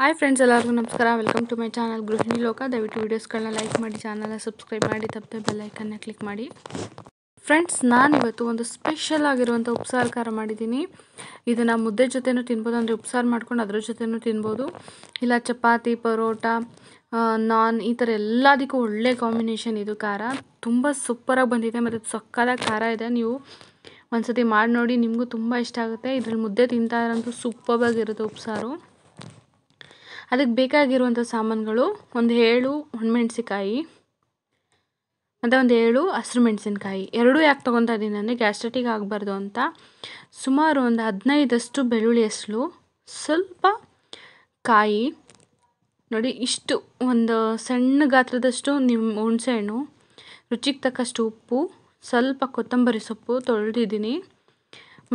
hi friends ಎಲ್ಲರಿಗೂ ನಮಸ್ಕಾರ welcome to my channel ಗೃಹಿಣಿ ಲೋಕ ದಯವಿಟ್ಟು ವೀಡಿಯೋಸ್ಗಳನ್ನ ಲೈಕ್ ಮಾಡಿ ಚಾನಲ್ನ ಸಬ್ಸ್ಕ್ರೈಬ್ ಮಾಡಿ ತಪ್ಪದೆ ಬೆಲ್ಲೈಕನ್ನ ಕ್ಲಿಕ್ ಮಾಡಿ ಫ್ರೆಂಡ್ಸ್ ನಾನಿವತ್ತು ಒಂದು ಸ್ಪೆಷಲ್ ಆಗಿರುವಂಥ ಉಪ್ಸಾರು ಖಾರ ಮಾಡಿದ್ದೀನಿ ಇದನ್ನು ಮುದ್ದೆ ಜೊತೆನೂ ತಿನ್ಬೋದು ಅಂದರೆ ಉಪ್ಸಾರು ಮಾಡ್ಕೊಂಡು ಅದ್ರ ಜೊತೆನೂ ತಿನ್ಬೋದು ಇಲ್ಲ ಚಪಾತಿ ಪರೋಟ ನಾನ್ ಈ ಥರ ಎಲ್ಲದಕ್ಕೂ ಒಳ್ಳೆ ಕಾಂಬಿನೇಷನ್ ಇದು ಖಾರ ತುಂಬ ಸೂಪರಾಗಿ ಬಂದಿದೆ ಮತ್ತು ಸಕ್ಕದಾಗ ಖಾರ ಇದೆ ನೀವು ಒಂದು ಸತಿ ಮಾಡಿ ನೋಡಿ ನಿಮಗೂ ತುಂಬ ಇಷ್ಟ ಆಗುತ್ತೆ ಇದರಲ್ಲಿ ಮುದ್ದೆ ತಿಂತಾ ಸೂಪರ್ ಆಗಿರುತ್ತೆ ಉಪ್ಸಾರು ಅದಕ್ಕೆ ಬೇಕಾಗಿರುವಂಥ ಸಾಮಾನುಗಳು ಒಂದು ಏಳು ಒಣಮೆಣ್ಸಿಕಾಯಿ ಮತ್ತು ಒಂದು ಏಳು ಹಸಿರು ಮೆಣಸಿನ್ಕಾಯಿ ಎರಡೂ ಯಾಕೆ ತೊಗೊತಾ ಇದ್ದೀನಿ ಅಂದರೆ ಗ್ಯಾಸ್ಟ್ರಿಟಿಗೆ ಆಗಬಾರ್ದು ಅಂತ ಸುಮಾರು ಒಂದು ಹದಿನೈದಷ್ಟು ಬೆಳ್ಳುಳ್ಳಿ ಹೆಸಲು ಸ್ವಲ್ಪ ಕಾಯಿ ನೋಡಿ ಇಷ್ಟು ಒಂದು ಸಣ್ಣ ಗಾತ್ರದಷ್ಟು ನಿಮ್ಮ ಹುಣಸೆಹಣ್ಣು ರುಚಿಗೆ ತಕ್ಕಷ್ಟು ಉಪ್ಪು ಸ್ವಲ್ಪ ಕೊತ್ತಂಬರಿ ಸೊಪ್ಪು ತೊಳೆದಿದ್ದೀನಿ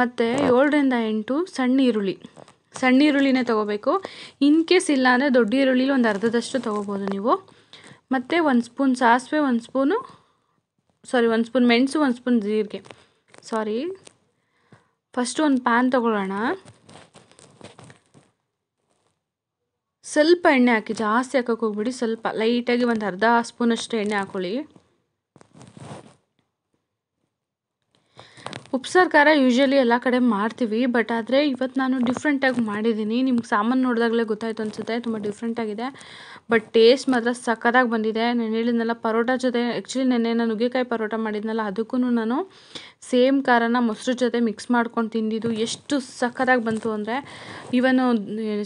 ಮತ್ತು ಏಳರಿಂದ ಎಂಟು ಸಣ್ಣ ಈರುಳ್ಳಿ ಸಣ್ಣ ಈರುಳ್ಳಿನೇ ತೊಗೋಬೇಕು ಇನ್ ಕೇಸ್ ಇಲ್ಲ ಅಂದರೆ ದೊಡ್ಡ ಈರುಳ್ಳಿಲಿ ಒಂದು ಅರ್ಧದಷ್ಟು ತೊಗೋಬೋದು ನೀವು ಮತ್ತು ಒಂದು ಸ್ಪೂನ್ ಸಾಸಿವೆ ಒಂದು ಸ್ಪೂನು ಸಾರಿ ಒಂದು ಸ್ಪೂನ್ ಮೆಣಸು ಒಂದು ಸ್ಪೂನ್ ಜೀರಿಗೆ ಸಾರಿ ಫಸ್ಟು ಒಂದು ಪ್ಯಾನ್ ತೊಗೊಳ್ಳೋಣ ಸ್ವಲ್ಪ ಎಣ್ಣೆ ಹಾಕಿ ಜಾಸ್ತಿ ಹಾಕೋಕೆ ಹೋಗ್ಬಿಡಿ ಸ್ವಲ್ಪ ಲೈಟಾಗಿ ಒಂದು ಅರ್ಧ ಸ್ಪೂನಷ್ಟು ಎಣ್ಣೆ ಹಾಕ್ಕೊಳ್ಳಿ ಉಪ್ಸಾರು ಖಾರ ಯೂಶ್ವಲಿ ಎಲ್ಲ ಕಡೆ ಮಾಡ್ತೀವಿ ಬಟ್ ಆದರೆ ಇವತ್ತು ನಾನು ಡಿಫ್ರೆಂಟಾಗಿ ಮಾಡಿದ್ದೀನಿ ನಿಮ್ಗೆ ಸಾಮಾನು ನೋಡಿದಾಗಲೇ ಗೊತ್ತಾಯ್ತು ಅನಿಸುತ್ತೆ ತುಂಬ ಡಿಫ್ರೆಂಟಾಗಿದೆ ಬಟ್ ಟೇಸ್ಟ್ ಮಾತ್ರ ಸಖತ್ತಾಗಿ ಬಂದಿದೆ ನಾನು ಹೇಳಿದ್ನಲ್ಲ ಪರೋಟ ಜೊತೆ ಆ್ಯಕ್ಚುಲಿ ನೆನ್ನೆ ನಾನು ನುಗ್ಗೆಕಾಯಿ ಪರೋಟ ಮಾಡಿದ್ನಲ್ಲ ಅದಕ್ಕೂ ನಾನು ಸೇಮ್ ಖಾರನ ಮೊಸರು ಜೊತೆ ಮಿಕ್ಸ್ ಮಾಡ್ಕೊಂಡು ತಿಂದಿದ್ದು ಎಷ್ಟು ಸಖತ್ತಾಗಿ ಬಂತು ಅಂದರೆ ಇವನು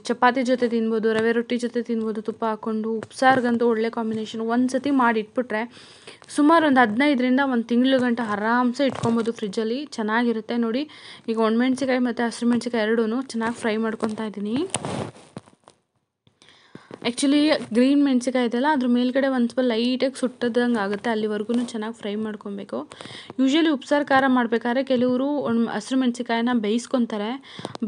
ಚಪಾತಿ ಜೊತೆ ತಿನ್ಬೋದು ರವೆ ರೊಟ್ಟಿ ಜೊತೆ ತಿನ್ಬೋದು ತುಪ್ಪ ಹಾಕ್ಕೊಂಡು ಉಪ್ಸಾರ್ಗಂತೂ ಒಳ್ಳೆ ಕಾಂಬಿನೇಷನ್ ಒಂದು ಸತಿ ಮಾಡಿ ಇಟ್ಬಿಟ್ರೆ ಸುಮಾರು ಒಂದು ಹದಿನೈದರಿಂದ ಒಂದು ತಿಂಗಳು ಗಂಟೆ ಆರಾಮ್ಸೆ ಇಟ್ಕೊಬೋದು ಫ್ರಿಜ್ಜಲ್ಲಿ ಚೆನ್ನಾಗಿರುತ್ತೆ ನೋಡಿ ಈಗ ಒಣಮೆಣ್ಸಿಕಾಯಿ ಮತ್ತು ಹಸಿರು ಮೆಣಸಿಕಾಯಿ ಎರಡೂ ಚೆನ್ನಾಗಿ ಫ್ರೈ ಮಾಡ್ಕೊತಾ ಇದ್ದೀನಿ ಆ್ಯಕ್ಚುಲಿ ಗ್ರೀನ್ ಮೆಣಸಿಕಾಯಿ ಇದೆಯಲ್ಲ ಅದ್ರ ಮೇಲ್ಗಡೆ ಒಂದು ಸ್ವಲ್ಪ ಲೈಟಾಗಿ ಸುಟ್ಟದಂಗೆ ಆಗುತ್ತೆ ಅಲ್ಲಿವರೆಗೂ ಚೆನ್ನಾಗಿ ಫ್ರೈ ಮಾಡ್ಕೊಬೇಕು ಯೂಶ್ವಲಿ ಉಪ್ಸಾರು ಖಾರ ಮಾಡಬೇಕಾದ್ರೆ ಕೆಲವರು ಹಸಿರು ಮೆಣಸಿಕಾಯಿನ ಬೇಯಿಸ್ಕೊತಾರೆ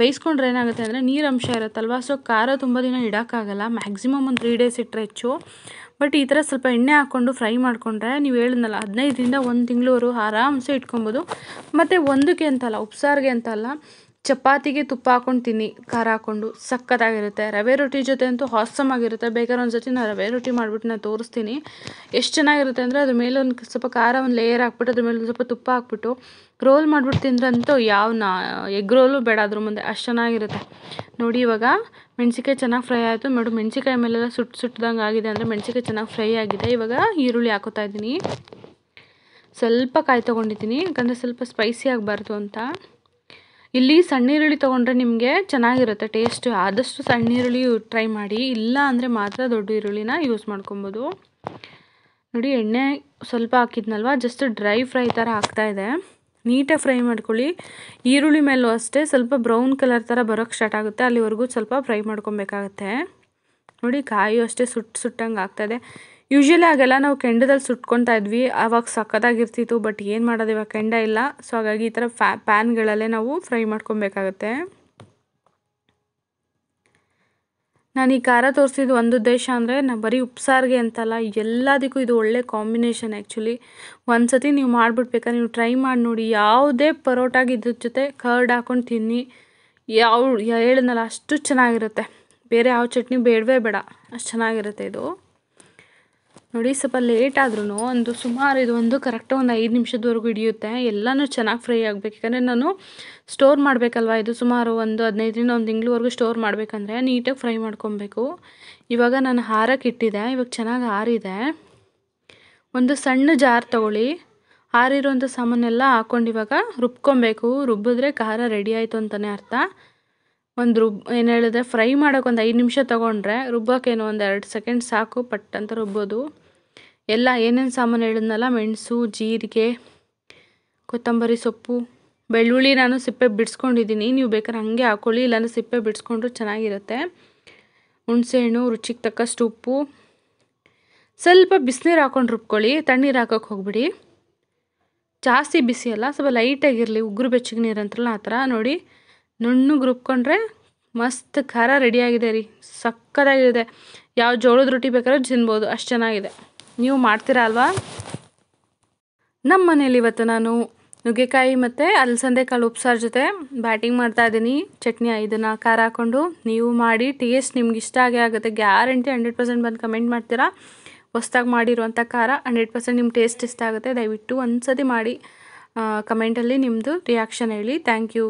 ಬೇಯಿಸ್ಕೊಂಡ್ರೆ ಏನಾಗುತ್ತೆ ಅಂದರೆ ನೀರು ಅಂಶ ಇರುತ್ತಲ್ವ ಸೊ ಖಾರ ತುಂಬ ದಿನ ಇಡೋಕ್ಕಾಗಲ್ಲ ಮ್ಯಾಕ್ಸಿಮಮ್ ಒಂದು ತ್ರೀ ಡೇಸ್ ಇಟ್ಟರೆ ಹೆಚ್ಚು ಬಟ್ ಈ ಥರ ಸ್ವಲ್ಪ ಎಣ್ಣೆ ಹಾಕ್ಕೊಂಡು ಫ್ರೈ ಮಾಡಿಕೊಂಡ್ರೆ ನೀವು ಹೇಳಿದ್ನಲ್ಲ ಹದಿನೈದರಿಂದ ಒಂದು ತಿಂಗಳವರೆಗೂ ಆರಾಮ್ಸೆ ಇಟ್ಕೊಬೋದು ಮತ್ತು ಒಂದಕ್ಕೆ ಅಂತಲ್ಲ ಉಪ್ಸಾರಿಗೆ ಅಂತಲ್ಲ ಚಪಾತಿಗೆ ತುಪ್ಪ ಹಾಕೊಂಡು ತಿನ್ನಿ ಖಾರ ಹಾಕೊಂಡು ಸಖತ್ತಾಗಿರುತ್ತೆ ರವೆ ರೊಟ್ಟಿ ಜೊತೆ ಅಂತೂ ಹಾಸಮ್ ಆಗಿರುತ್ತೆ ಬೇಕಾದ್ರೆ ಒಂದು ನಾನು ರವೆ ರೊಟ್ಟಿ ಮಾಡಿಬಿಟ್ಟು ನಾನು ತೋರಿಸ್ತೀನಿ ಎಷ್ಟು ಚೆನ್ನಾಗಿರುತ್ತೆ ಅಂದರೆ ಅದ್ರ ಮೇಲೆ ಒಂದು ಸ್ವಲ್ಪ ಖಾರ ಒಂದು ಲೇಯರ್ ಹಾಕ್ಬಿಟ್ಟು ಅದ್ರ ಮೇಲೆ ಒಂದು ಸ್ವಲ್ಪ ತುಪ್ಪ ಹಾಕ್ಬಿಟ್ಟು ರೋಲ್ ಮಾಡಿಬಿಟ್ಟು ತಿಂದ್ರಂತೂ ಯಾವ ನಾ ಎಗ್ ರೋಲು ಬೇಡ ಅದ್ರ ಮುಂದೆ ಅಷ್ಟು ಚೆನ್ನಾಗಿರುತ್ತೆ ನೋಡಿ ಇವಾಗ ಮೆಣಸಿಕಾಯಿ ಚೆನ್ನಾಗಿ ಫ್ರೈ ಆಯಿತು ಮೇಡಮ್ ಮೆಣಸಿಕಾಯಿ ಮೇಲೆಲ್ಲ ಸುಟ್ಟು ಸುಟ್ಟದಂಗೆ ಆಗಿದೆ ಅಂದರೆ ಮೆಣಸಿಕಾಯಿ ಚೆನ್ನಾಗಿ ಫ್ರೈ ಆಗಿದೆ ಇವಾಗ ಈರುಳ್ಳಿ ಹಾಕೋತಾ ಇದ್ದೀನಿ ಸ್ವಲ್ಪ ಕಾಯಿ ತೊಗೊಂಡಿದ್ದೀನಿ ಯಾಕಂದರೆ ಸ್ವಲ್ಪ ಸ್ಪೈಸಿ ಆಗಬಾರ್ದು ಅಂತ ಇಲ್ಲಿ ಸಣ್ಣ ಈರುಳ್ಳಿ ತೊಗೊಂಡ್ರೆ ನಿಮಗೆ ಚೆನ್ನಾಗಿರುತ್ತೆ ಟೇಸ್ಟ್ ಆದಷ್ಟು ಸಣ್ಣ ಈರುಳ್ಳಿ ಟ್ರೈ ಮಾಡಿ ಇಲ್ಲ ಅಂದರೆ ಮಾತ್ರ ದೊಡ್ಡ ಈರುಳ್ಳಿನ ಯೂಸ್ ಮಾಡ್ಕೊಬೋದು ನೋಡಿ ಎಣ್ಣೆ ಸ್ವಲ್ಪ ಹಾಕಿದ್ನಲ್ವ ಜಸ್ಟ್ ಡ್ರೈ ಫ್ರೈ ಥರ ಇದೆ ನೀಟಾಗಿ ಫ್ರೈ ಮಾಡ್ಕೊಳ್ಳಿ ಈರುಳ್ಳಿ ಮೇಲೂ ಅಷ್ಟೇ ಸ್ವಲ್ಪ ಬ್ರೌನ್ ಕಲರ್ ಥರ ಬರೋಕ್ಕೆ ಸ್ಟಾರ್ಟ್ ಆಗುತ್ತೆ ಅಲ್ಲಿವರೆಗೂ ಸ್ವಲ್ಪ ಫ್ರೈ ಮಾಡ್ಕೊಬೇಕಾಗತ್ತೆ ನೋಡಿ ಕಾಯು ಅಷ್ಟೇ ಸುಟ್ಟು ಸುಟ್ಟಂಗೆ ಆಗ್ತಾಯಿದೆ ಯೂಶ್ವಲಿ ಆಗೆಲ್ಲ ನಾವು ಕೆಂಡದಲ್ಲಿ ಸುಟ್ಕೊತಾ ಇದ್ವಿ ಆವಾಗ ಸಖತ್ತಾಗಿರ್ತಿತ್ತು ಬಟ್ ಏನು ಮಾಡೋದು ಇವಾಗ ಕೆಂಡ ಇಲ್ಲ ಸೊ ಹಾಗಾಗಿ ಈ ಥರ ಫ್ಯಾ ಪ್ಯಾನ್ಗಳಲ್ಲೇ ನಾವು ಫ್ರೈ ಮಾಡ್ಕೊಬೇಕಾಗತ್ತೆ ನಾನು ಈ ಖಾರ ತೋರಿಸಿದ್ದು ಒಂದು ಉದ್ದೇಶ ಅಂದರೆ ನಾನು ಬರೀ ಉಪ್ಸಾರಿಗೆ ಅಂತಲ್ಲ ಎಲ್ಲದಕ್ಕೂ ಇದು ಒಳ್ಳೆ ಕಾಂಬಿನೇಷನ್ ಆ್ಯಕ್ಚುಲಿ ಒಂದು ಸತಿ ನೀವು ಮಾಡಿಬಿಡ್ಬೇಕಾ ನೀವು ಟ್ರೈ ಮಾಡಿ ನೋಡಿ ಯಾವುದೇ ಪರೋಟಾಗಿ ಇದ್ರ ಜೊತೆ ಕರ್ಡ್ ಹಾಕೊಂಡು ತಿನ್ನಿ ಯಾವ ಹೇಳಿದ್ನಲ್ಲ ಅಷ್ಟು ಚೆನ್ನಾಗಿರುತ್ತೆ ಬೇರೆ ಯಾವ ಚಟ್ನಿ ಬೇಡವೇ ಬೇಡ ಅಷ್ಟು ಚೆನ್ನಾಗಿರುತ್ತೆ ಇದು ನೋಡಿ ಸ್ವಲ್ಪ ಲೇಟ್ ಆದ್ರೂ ಒಂದು ಸುಮಾರು ಇದು ಒಂದು ಕರೆಕ್ಟಾಗಿ ಒಂದು ಐದು ನಿಮಿಷದವರೆಗೂ ಹಿಡಿಯುತ್ತೆ ಎಲ್ಲನೂ ಚೆನ್ನಾಗಿ ಫ್ರೈ ಆಗಬೇಕು ಯಾಕಂದರೆ ನಾನು ಸ್ಟೋರ್ ಮಾಡಬೇಕಲ್ವ ಇದು ಸುಮಾರು ಒಂದು ಹದಿನೈದರಿಂದ ಒಂದು ತಿಂಗಳವರೆಗೂ ಸ್ಟೋರ್ ಮಾಡಬೇಕಂದ್ರೆ ನೀಟಾಗಿ ಫ್ರೈ ಮಾಡ್ಕೊಬೇಕು ಇವಾಗ ನಾನು ಹಾರಕ್ಕೆ ಇಟ್ಟಿದೆ ಇವಾಗ ಚೆನ್ನಾಗಿ ಹಾರಿದೆ ಒಂದು ಸಣ್ಣ ಜಾರ್ ತಗೊಳ್ಳಿ ಹಾರಿರುವಂಥ ಸಾಮಾನೆಲ್ಲ ಹಾಕ್ಕೊಂಡು ಇವಾಗ ರುಬ್ಕೊಬೇಕು ರುಬ್ಬಿದ್ರೆ ಖಾರ ರೆಡಿ ಆಯಿತು ಅಂತಲೇ ಅರ್ಥ ಒಂದು ರುಬ್ ಏನು ಹೇಳಿದ್ರೆ ಫ್ರೈ ಮಾಡೋಕೆ ಒಂದು ಐದು ನಿಮಿಷ ತೊಗೊಂಡ್ರೆ ರುಬ್ಬೋಕ್ಕೇನು ಒಂದು ಎರಡು ಸೆಕೆಂಡ್ ಸಾಕು ಪಟ್ ಅಂತ ರುಬ್ಬೋದು ಎಲ್ಲ ಏನೇನು ಸಾಮಾನು ಹೇಳಿದ್ನಲ್ಲ ಮೆಣಸು ಜೀರಿಗೆ ಕೊತ್ತಂಬರಿ ಸೊಪ್ಪು ಬೆಳ್ಳುಳ್ಳಿ ನಾನು ಸಿಪ್ಪೆ ಬಿಡಿಸ್ಕೊಂಡಿದ್ದೀನಿ ನೀವು ಬೇಕಾದ್ರೆ ಹಾಗೆ ಹಾಕ್ಕೊಳ್ಳಿ ಇಲ್ಲಾಂದರೆ ಸಿಪ್ಪೆ ಬಿಡಿಸ್ಕೊಂಡ್ರೆ ಚೆನ್ನಾಗಿರುತ್ತೆ ಹುಣಸೆಹಣ್ಣು ರುಚಿಗೆ ತಕ್ಕಷ್ಟು ಉಪ್ಪು ಸ್ವಲ್ಪ ಬಿಸಿನೀರು ಹಾಕೊಂಡು ರುಬ್ಕೊಳ್ಳಿ ತಣ್ಣೀರು ಹಾಕೋಕ್ಕೆ ಹೋಗ್ಬಿಡಿ ಜಾಸ್ತಿ ಬಿಸಿ ಅಲ್ಲ ಸ್ವಲ್ಪ ಲೈಟಾಗಿರಲಿ ಉಗುರು ಬೆಚ್ಚಗೆ ನೀರು ಅಂತಲ್ಲ ಆ ಥರ ನೋಡಿ ನುಣ್ಣಗೆ ರುಬ್ಕೊಂಡ್ರೆ ಮಸ್ತ್ ಖಾರ ರೆಡಿಯಾಗಿದೆ ರೀ ಸಕ್ಕತ್ತಾಗಿದೆ ಯಾವ ಜೋಳದ ರೊಟ್ಟಿ ಬೇಕಾದ್ರೂ ತಿನ್ಬೋದು ಅಷ್ಟು ಚೆನ್ನಾಗಿದೆ ನೀವು ಮಾಡ್ತೀರಾ ಅಲ್ವಾ ನಮ್ಮ ಮನೇಲಿ ಇವತ್ತು ನಾನು ನುಗ್ಗೆಕಾಯಿ ಮತ್ತು ಅಲಸಂದೆ ಕಾಳು ಉಪ್ಸಾರ ಜೊತೆ ಬ್ಯಾಟಿಂಗ್ ಮಾಡ್ತಾ ಇದ್ದೀನಿ ಚಟ್ನಿ ಇದನ್ನು ಖಾರ ಹಾಕ್ಕೊಂಡು ನೀವು ಮಾಡಿ ಟೇಸ್ಟ್ ನಿಮ್ಗೆ ಇಷ್ಟ ಆಗೇ ಆಗುತ್ತೆ ಗ್ಯಾರಂಟಿ ಹಂಡ್ರೆಡ್ ಪರ್ಸೆಂಟ್ ಬಂದು ಕಮೆಂಟ್ ಮಾಡ್ತೀರಾ ಹೊಸ್ದಾಗಿ ಮಾಡಿರುವಂಥ ಖಾರ ಹಂಡ್ರೆಡ್ ಪರ್ಸೆಂಟ್ ನಿಮ್ಮ ಟೇಸ್ಟ್ ಇಷ್ಟ ಆಗುತ್ತೆ ದಯವಿಟ್ಟು ಒಂದು ಸತಿ ಮಾಡಿ ಕಮೆಂಟಲ್ಲಿ ನಿಮ್ಮದು ರಿಯಾಕ್ಷನ್ ಹೇಳಿ ಥ್ಯಾಂಕ್ ಯು